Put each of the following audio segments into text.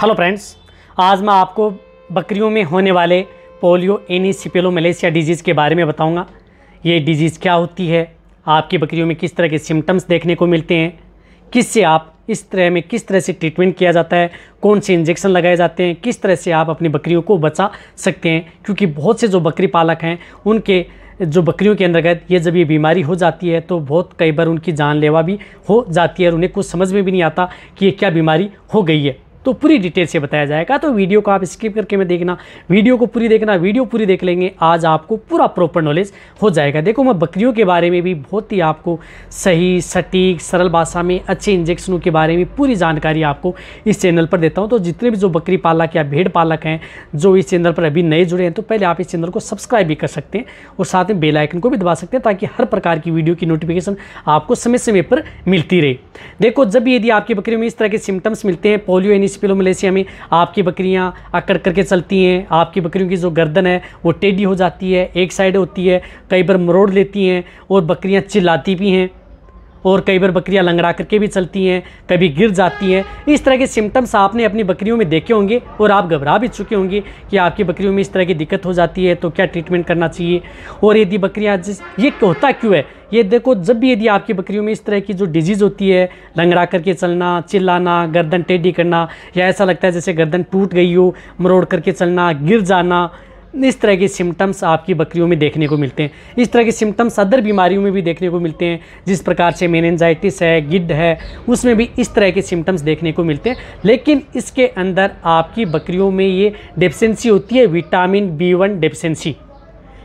hello friends आज मैं आपको बकरियों में होने वाले पोलियो एनी सिपेलो मलेशिया डिजीज़ के बारे में बताऊंगा ये डिजीज़ क्या होती है आपकी बकरियों में किस तरह के सिम्टम्स देखने को मिलते हैं किससे आप इस तरह में किस तरह से ट्रीटमेंट किया जाता है कौन से इंजेक्शन लगाए जाते हैं किस तरह से आप अपनी बकरियों को बचा सकते हैं क्योंकि बहुत से जो बकरी पालक हैं उनके जो बकरियों के अंतर्गत ये जब ये बीमारी हो जाती है तो बहुत कई बार उनकी जानलेवा भी हो जाती है और उन्हें कुछ समझ में भी नहीं आता कि ये क्या बीमारी हो गई है तो पूरी डिटेल से बताया जाएगा तो वीडियो को आप स्किप करके मैं देखना वीडियो को पूरी देखना वीडियो पूरी देख लेंगे आज आपको पूरा प्रॉपर नॉलेज हो जाएगा देखो मैं बकरियों के बारे में भी बहुत ही आपको सही सटीक सरल भाषा में अच्छे इंजेक्शनों के बारे में पूरी जानकारी आपको इस चैनल पर देता हूँ तो जितने भी जो बकरी पालक या भेड़ पालक हैं जो इस चैनल पर अभी नए जुड़े हैं तो पहले आप इस चैनल को सब्सक्राइब भी कर सकते हैं और साथ में बेलाइकन को भी दबा सकते हैं ताकि हर प्रकार की वीडियो की नोटिफिकेशन आपको समय समय पर मिलती रहे देखो जब यदि आपकी बकरियों में इस तरह के सिम्टम्स मिलते हैं पोलियो यानी म्यूनसिपल से हमें आपकी बकरियाँ अकड़ करके चलती हैं आपकी बकरियों की जो गर्दन है वो टेढ़ी हो जाती है एक साइड होती है कई बार मरोड़ लेती हैं और बकरियाँ चिल्लाती भी हैं और कई बार बकरियां लंगड़ा करके भी चलती हैं कभी गिर जाती हैं इस तरह के सिम्टम्स आपने अपनी बकरियों में देखे होंगे और आप घबरा भी चुके होंगे कि आपकी बकरियों में इस तरह की दिक्कत हो जाती है तो क्या ट्रीटमेंट करना चाहिए और यदि बकरियाँ जिस ये होता क्यों है ये देखो जब भी यदि आपकी बकरियों में इस तरह की जो डिजीज़ होती है लंगड़ा करके चलना चिल्लाना गर्दन टेढ़ी करना या ऐसा लगता है जैसे गर्दन टूट गई हो मरोड़ करके चलना गिर जाना इस तरह के सिम्टम्स आपकी बकरियों में देखने को मिलते हैं इस तरह के सिम्टम्स अदर बीमारियों में भी देखने को मिलते हैं जिस प्रकार से मेनजाइटिस है गिड है उसमें भी इस तरह के सिम्टम्स देखने को मिलते हैं लेकिन इसके अंदर आपकी बकरियों में ये डेफिशेंसी होती है विटामिन बी वन डेफिशेंसी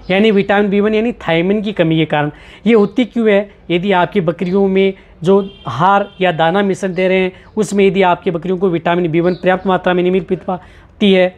यानी विटामिन बी वन यानी थाइमिन की कमी के कारण ये होती क्यों है यदि आपकी बकरियों में जो हार या दाना मिश्रण दे रहे हैं उसमें यदि आपकी बकरियों को विटामिन बी वन पर्याप्त मात्रा में नहीं मिल पाती है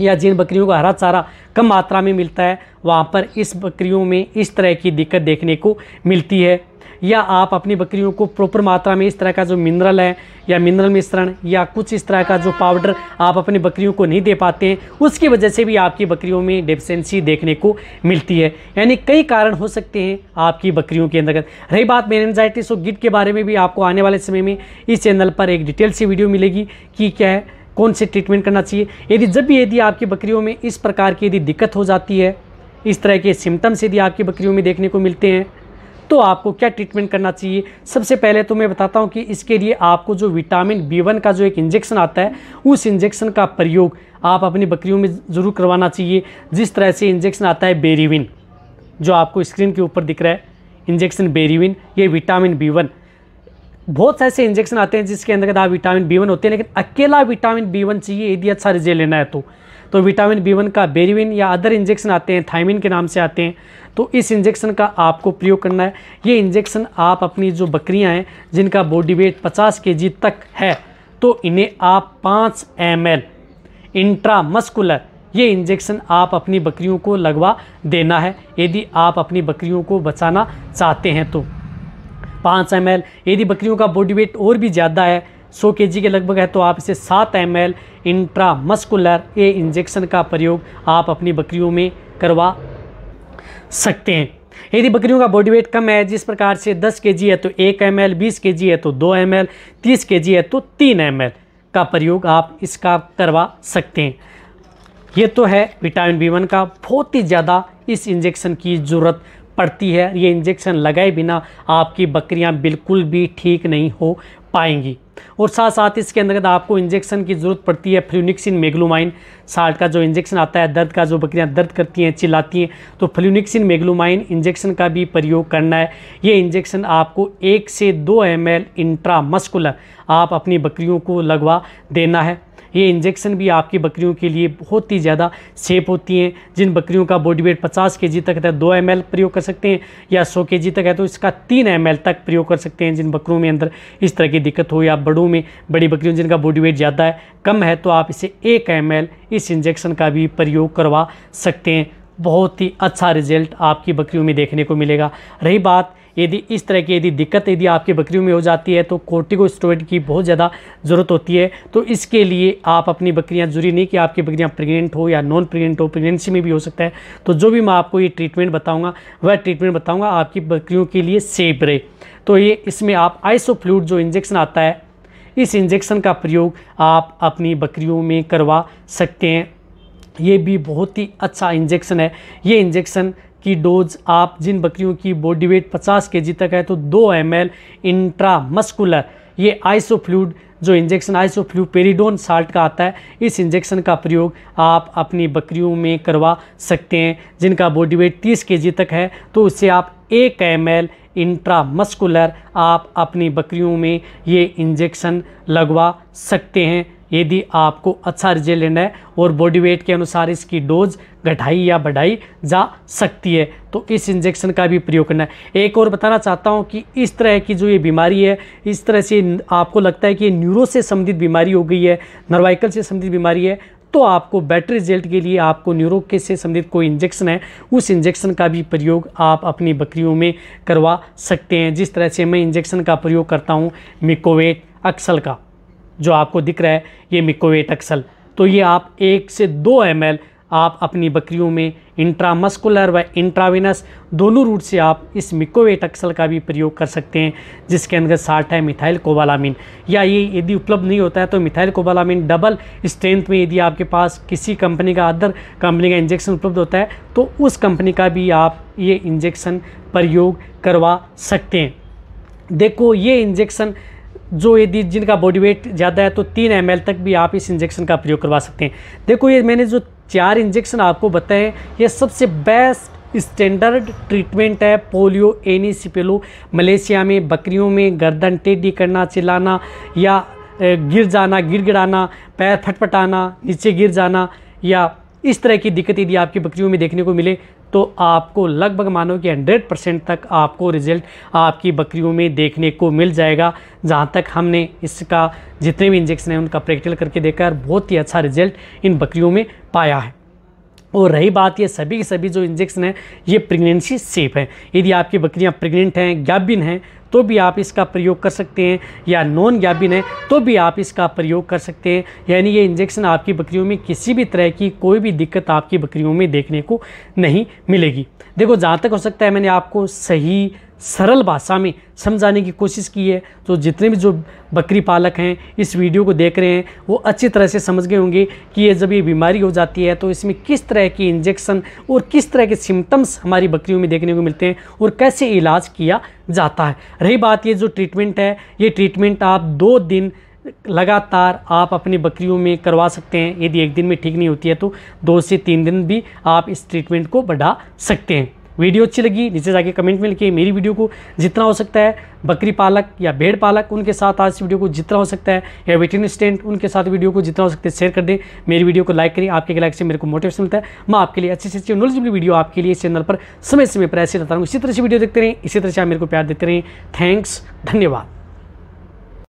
या जिन बकरियों को हरा चारा कम मात्रा में मिलता है वहाँ पर इस बकरियों में इस तरह की दिक्कत देखने को मिलती है या आप अपनी बकरियों को प्रॉपर मात्रा में इस तरह का जो मिनरल है या मिनरल मिश्रण या कुछ इस तरह का जो पाउडर आप अपनी बकरियों को नहीं दे पाते हैं उसकी वजह से भी आपकी बकरियों में डेफिशेंसी देखने को मिलती है यानी कई कारण हो सकते हैं आपकी बकरियों के अंतर्गत रही बात मेनजाइटिस और गिट के बारे में भी आपको आने वाले समय में इस चैनल पर एक डिटेल सी वीडियो मिलेगी कि क्या है कौन से ट्रीटमेंट करना चाहिए यदि जब भी यदि आपकी बकरियों में इस प्रकार की यदि दिक्कत हो जाती है इस तरह के सिम्टम्स यदि आपकी बकरियों में देखने को मिलते हैं तो आपको क्या ट्रीटमेंट करना चाहिए सबसे पहले तो मैं बताता हूँ कि इसके लिए आपको जो विटामिन बी वन का जो एक इंजेक्शन आता है उस इंजेक्शन का प्रयोग आप अपनी बकरियों में ज़रूर करवाना चाहिए जिस तरह से इंजेक्शन आता है बेरीविन जो आपको स्क्रीन के ऊपर दिख रहा है इंजेक्शन बेरीविन ये विटामिन बी वन बहुत सारे ऐसे इंजेक्शन आते हैं जिसके अंदर आप विटामिन बी वन होते हैं लेकिन अकेला विटामिन बी वन चाहिए यदि अच्छा रिजल्ट लेना है तो तो विटामिन बी वन का बेरीविन या अदर इंजेक्शन आते हैं थाइमिन के नाम से आते हैं तो इस इंजेक्शन का आपको प्रयोग करना है ये इंजेक्शन आप अपनी जो बकरियां हैं जिनका बॉडी वेट 50 के तक है तो इन्हें आप 5 एम एल इंट्रामस्कुलर ये इंजेक्शन आप अपनी बकरियों को लगवा देना है यदि आप अपनी बकरियों को बचाना चाहते हैं तो पाँच एम यदि बकरियों का बॉडी वेट और भी ज़्यादा है सौ के के लगभग है तो आप इसे सात M L intramuscular a injection का प्रयोग आप अपनी बकरियों में करवा सकते हैं यदि बकरियों का बॉडी वेट कम है जिस प्रकार से 10 के है तो 1 एम एल बीस के है तो 2 एम एल तीस के है तो 3 एम एल का प्रयोग आप इसका करवा सकते हैं ये तो है विटामिन बी वन का बहुत ही ज़्यादा इस इंजेक्शन की ज़रूरत पड़ती है ये इंजेक्शन लगाए बिना आपकी बकरियां बिल्कुल भी ठीक नहीं हो पाएंगी और साथ साथ इसके अंतर्गत आपको इंजेक्शन की ज़रूरत पड़ती है फ्ल्यूनिक्सिन मेगलोमाइन साल्ट का जो इंजेक्शन आता है दर्द का जो बकरियां दर्द करती हैं चिल्लाती हैं तो फ्ल्यूनिक्सिन मेगलुमाइन इंजेक्शन का भी प्रयोग करना है ये इंजेक्शन आपको एक से दो एम एल इंट्रामस्कुलर आप अपनी बकरियों को लगवा देना है ये इंजेक्शन भी आपकी बकरियों के लिए बहुत ही ज़्यादा सेफ होती हैं जिन बकरियों का बॉडी वेट 50 के जी तक है दो एम प्रयोग कर सकते हैं या 100 के जी तक है तो इसका 3 एम तक प्रयोग कर सकते हैं जिन बकरियों में अंदर इस तरह के की दिक्कत हो या बड़ों में बड़ी बकरियों जिनका बॉडी वेट ज़्यादा है कम है तो आप इसे एक एम इस इंजेक्शन का भी प्रयोग करवा सकते हैं बहुत ही अच्छा रिजल्ट आपकी बकरियों में देखने को मिलेगा रही बात यदि इस तरह की यदि दिक्कत यदि आपकी बकरियों में हो जाती है तो स्टोरेट की बहुत ज़्यादा ज़रूरत होती है तो इसके लिए आप अपनी बकरियाँ जरूरी नहीं कि आपकी बकरियाँ प्रेगनेंट हो या नॉन प्रेगनेंट हो प्रेगनेंसी में भी हो सकता है तो जो भी मैं आपको ये ट्रीटमेंट बताऊँगा वह ट्रीटमेंट बताऊँगा आपकी बकरियों के लिए सेफ रहे तो ये इसमें आप आइसो फ्लूड जो इंजेक्शन आता है इस इंजेक्शन का प्रयोग आप अपनी बकरियों में करवा सकते हैं ये भी बहुत ही अच्छा इंजेक्शन है ये इंजेक्शन की डोज आप जिन बकरियों की बॉडी वेट 50 के तक है तो 2 एम एल इंट्रामस्कुलर ये आइसोफ्लूड जो इंजेक्शन आइसोफ्लू पेरीडोन साल्ट का आता है इस इंजेक्शन का प्रयोग आप अपनी बकरियों में करवा सकते हैं जिनका बॉडी वेट 30 के तक है तो उससे आप एक एम एल इंट्रामस्कुलर आप अपनी बकरियों में ये इंजेक्शन लगवा सकते हैं यदि आपको अच्छा रिजल्ट लेना है और बॉडी वेट के अनुसार इसकी डोज घटाई या बढ़ाई जा सकती है तो इस इंजेक्शन का भी प्रयोग करना है एक और बताना चाहता हूँ कि इस तरह की जो ये बीमारी है इस तरह से आपको लगता है कि न्यूरो से संबंधित बीमारी हो गई है नर्वाइकल से संबंधित बीमारी है तो आपको बेटर रिजल्ट के लिए आपको न्यूरो के से संबंधित कोई इंजेक्शन है उस इंजेक्शन का भी प्रयोग आप अपनी बकरियों में करवा सकते हैं जिस तरह से मैं इंजेक्शन का प्रयोग करता हूँ मिकोवेट अक्सल का जो आपको दिख रहा है ये मिकोवेट अक्सल तो ये आप एक से दो एम आप अपनी बकरियों में इंट्रामस्कुलर व इंट्राविनस दोनों रूट से आप इस मिकोवेट अक्सल का भी प्रयोग कर सकते हैं जिसके अंदर साठ है मिथाइल कोबालामिन या ये यदि उपलब्ध नहीं होता है तो मिथाइल कोबालामिन डबल स्ट्रेंथ में यदि आपके पास किसी कंपनी का अदर कंपनी का इंजेक्शन उपलब्ध होता है तो उस कंपनी का भी आप ये इंजेक्शन प्रयोग करवा सकते हैं देखो ये इंजेक्शन जो यदि जिनका बॉडी वेट ज़्यादा है तो तीन एम तक भी आप इस इंजेक्शन का प्रयोग करवा सकते हैं देखो ये मैंने जो चार इंजेक्शन आपको बताए हैं ये सबसे बेस्ट स्टैंडर्ड ट्रीटमेंट है पोलियो एनी सिपेलो मलेशिया में बकरियों में गर्दन टेडी करना चिल्लाना या गिर जाना गिर गिड़ाना पैर फटफटाना नीचे गिर जाना या इस तरह की दिक्कत यदि आपकी बकरियों में देखने को मिले तो आपको लगभग मानो कि 100 परसेंट तक आपको रिज़ल्ट आपकी बकरियों में देखने को मिल जाएगा जहाँ तक हमने इसका जितने भी इंजेक्शन है उनका प्रैक्टिकल करके देखा और बहुत ही अच्छा रिज़ल्ट इन बकरियों में पाया है और रही बात ये सभी के सभी जो इंजेक्शन हैं ये प्रेगनेंसी सेफ है यदि आपकी बकरियां प्रेग्नेंट हैं गैबिन हैं तो भी आप इसका प्रयोग कर सकते हैं या नॉन गैबिन है तो भी आप इसका प्रयोग कर सकते हैं यानी ये इंजेक्शन आपकी बकरियों में किसी भी तरह की कोई भी दिक्कत आपकी बकरियों में देखने को नहीं मिलेगी देखो जहाँ तक हो सकता है मैंने आपको सही सरल भाषा में समझाने की कोशिश की है तो जितने भी जो बकरी पालक हैं इस वीडियो को देख रहे हैं वो अच्छी तरह से समझ गए होंगे कि ये जब ये बीमारी हो जाती है तो इसमें किस तरह की इंजेक्शन और किस तरह के सिम्टम्स हमारी बकरियों में देखने को मिलते हैं और कैसे इलाज किया जाता है रही बात ये जो ट्रीटमेंट है ये ट्रीटमेंट आप दो दिन लगातार आप अपनी बकरियों में करवा सकते हैं यदि एक दिन में ठीक नहीं होती है तो दो से तीन दिन भी आप इस ट्रीटमेंट को बढ़ा सकते हैं वीडियो अच्छी लगी नीचे जाके कमेंट में लिखिए मेरी वीडियो को जितना हो सकता है बकरी पालक या भेड़ पालक उनके साथ आज वीडियो को जितना हो सकता है या वेटिंग स्टेंट उनके साथ वीडियो को जितना हो सकता है शेयर कर दें मेरी वीडियो को लाइक करिए आपके लाइक से मेरे को मोटिवेशन मिलता है मैं आपके लिए अच्छी से अच्छी नॉलेजेबल वीडियो आपके लिए इस चैनल पर समय समय पर ऐसे रहता हूँ इसी तरह से वीडियो देखते रहें इसी तरह से आप मेरे को प्यार देते रहें थैंक्स धन्यवाद